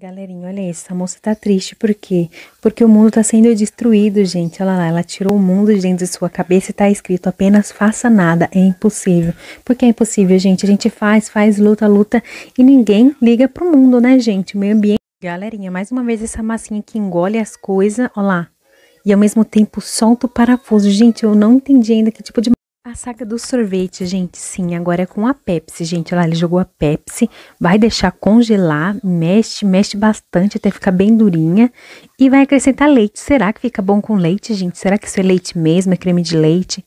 Galerinha, olha isso, essa moça tá triste, por quê? Porque o mundo tá sendo destruído, gente, olha lá, ela tirou o mundo de dentro de sua cabeça e tá escrito, apenas faça nada, é impossível. Porque é impossível, gente, a gente faz, faz, luta, luta e ninguém liga pro mundo, né, gente, o meio ambiente. Galerinha, mais uma vez essa massinha que engole as coisas, olha lá, e ao mesmo tempo solta o parafuso, gente, eu não entendi ainda que tipo de... A saga do sorvete, gente, sim, agora é com a Pepsi, gente. Olha lá, ele jogou a Pepsi, vai deixar congelar, mexe, mexe bastante até ficar bem durinha e vai acrescentar leite. Será que fica bom com leite, gente? Será que isso é leite mesmo? É creme de leite?